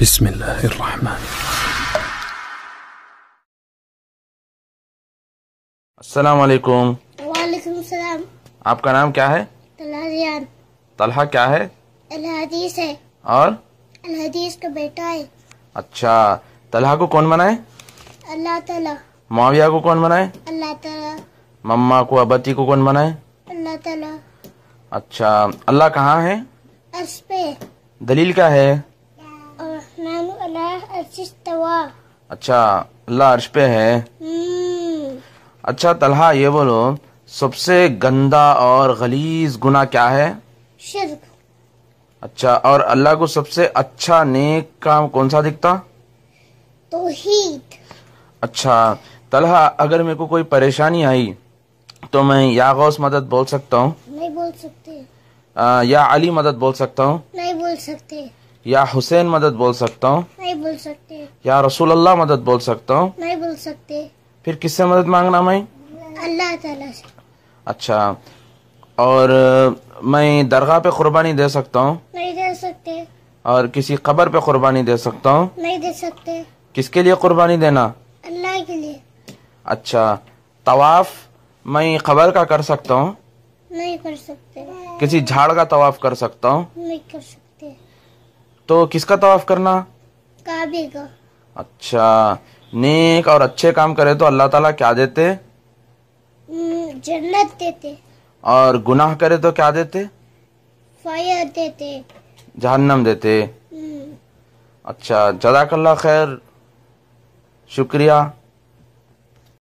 بسم الله الرحمن السلام عليكم وعليكم السلام आपका नाम क्या है तलहा तलहा क्या है अलहदीस है और अलहदीस का बेटा है अच्छा तलहा को कौन बनाए अल्लाह ताला माविया को कौन बनाए अल्लाह ताला मम्मा को अबती को कौन बनाए अल्लाह ताला अच्छा अल्लाह कहाँ है अर्श पे दलील क्या है अच्छा अल्लाह अर्श पे है हम्म। अच्छा तलहा ये बोलो सबसे गंदा और गलीज गुना क्या है शिर्क अच्छा और अल्लाह को सबसे अच्छा नेक काम कौन सा दिखता तो अच्छा तलहा अगर मेरे को कोई परेशानी आई तो मैं या गौस मदद बोल सकता हूँ नहीं बोल सकते आ, या अली मदद बोल सकता हूँ नहीं बोल सकते या हुसैन मदद बोल सकता हूँ नहीं बोल सकते या रसूल अल्लाह मदद बोल सकता हूँ नहीं बोल सकते फिर किससे मदद मांगना मैं अल्लाह ताला से अच्छा और मैं दरगाह पे कुर्बानी दे सकता हूँ नहीं दे सकते और किसी कबर पे कुर्बानी दे सकता हूँ नहीं दे सकते किसके लिए कुर्बानी देना अल्लाह के लिए अच्छा तवाफ मैं खबर का कर सकता हूँ नहीं कर सकते किसी झाड़ का तवाफ कर सकता हूँ नहीं कर सकते तो किसका तवाफ करना काबे का अच्छा नेक और अच्छे काम करे तो अल्लाह ताला क्या देते जन्नत देते और गुनाह करे तो क्या देते फायर देते जहन्नम देते अच्छा जदाकल्ला खैर शुक्रिया